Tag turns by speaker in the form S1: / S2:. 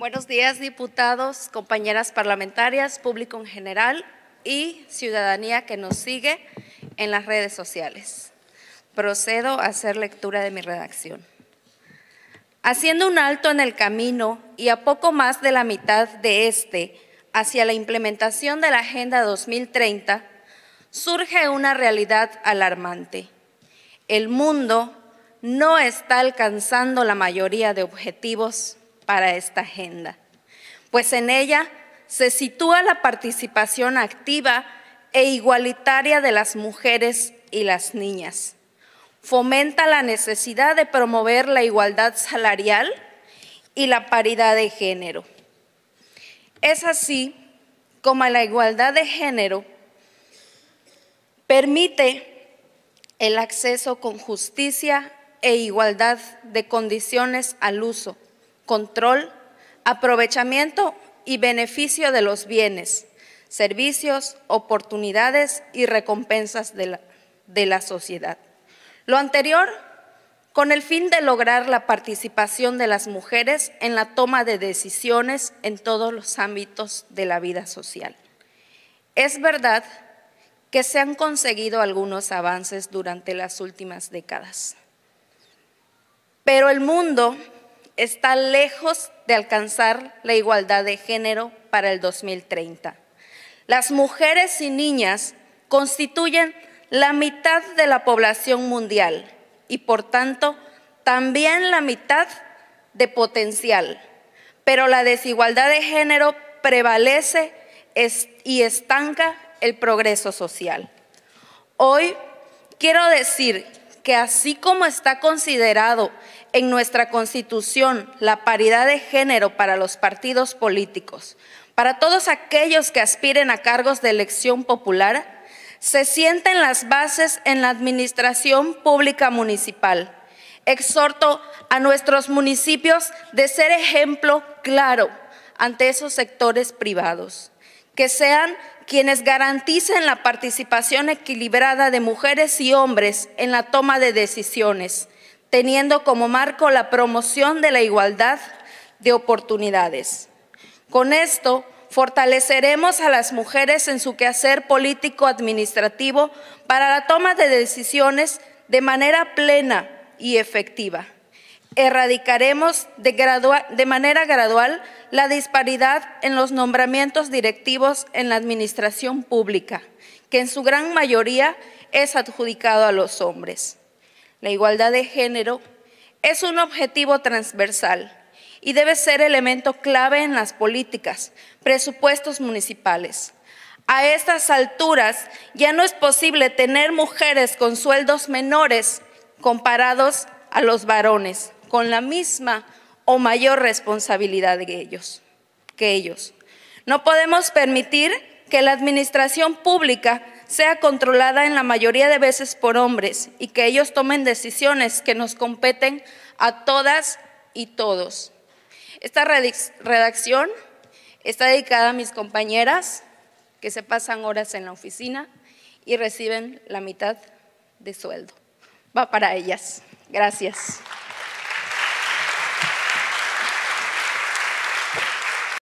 S1: Buenos días, diputados, compañeras parlamentarias, público en general y ciudadanía que nos sigue en las redes sociales. Procedo a hacer lectura de mi redacción. Haciendo un alto en el camino y a poco más de la mitad de este hacia la implementación de la Agenda 2030, surge una realidad alarmante. El mundo no está alcanzando la mayoría de objetivos para esta agenda, pues en ella se sitúa la participación activa e igualitaria de las mujeres y las niñas. Fomenta la necesidad de promover la igualdad salarial y la paridad de género. Es así como la igualdad de género permite el acceso con justicia e igualdad de condiciones al uso, control, aprovechamiento y beneficio de los bienes, servicios, oportunidades y recompensas de la, sociedad. Lo anterior con el fin de lograr la participación de las mujeres en la toma de decisiones en todos los ámbitos de la vida social. Es verdad que se han conseguido algunos avances durante las últimas décadas, pero el mundo está lejos de alcanzar la igualdad de género para el 2030. Las mujeres y niñas constituyen la mitad de la población mundial y por tanto también la mitad de potencial. Pero la desigualdad de género prevalece y estanca el progreso social. Hoy quiero decir que así como está considerado en nuestra constitución la paridad de género para los partidos políticos, para todos aquellos que aspiren a cargos de elección popular, se sienten las bases en la administración pública municipal. Exhorto a nuestros municipios de ser ejemplo claro ante esos sectores privados, que sean quienes garanticen la participación equilibrada de mujeres y hombres en la toma de decisiones teniendo como marco la promoción de la igualdad de oportunidades. Con esto, fortaleceremos a las mujeres en su quehacer político-administrativo para la toma de decisiones de manera plena y efectiva. Erradicaremos de, manera gradual la disparidad en los nombramientos directivos en la administración pública, que en su gran mayoría es adjudicado a los hombres. La igualdad de género es un objetivo transversal y debe ser elemento clave en las políticas, presupuestos municipales. A estas alturas ya no es posible tener mujeres con sueldos menores comparados a los varones, con la misma o mayor responsabilidad que ellos. No podemos permitir que la administración pública sea controlada en la mayoría de veces por hombres y que ellos tomen decisiones que nos competen a todas y todos. Esta redacción está dedicada a mis compañeras que se pasan horas en la oficina y reciben la mitad de sueldo. Va para ellas. Gracias.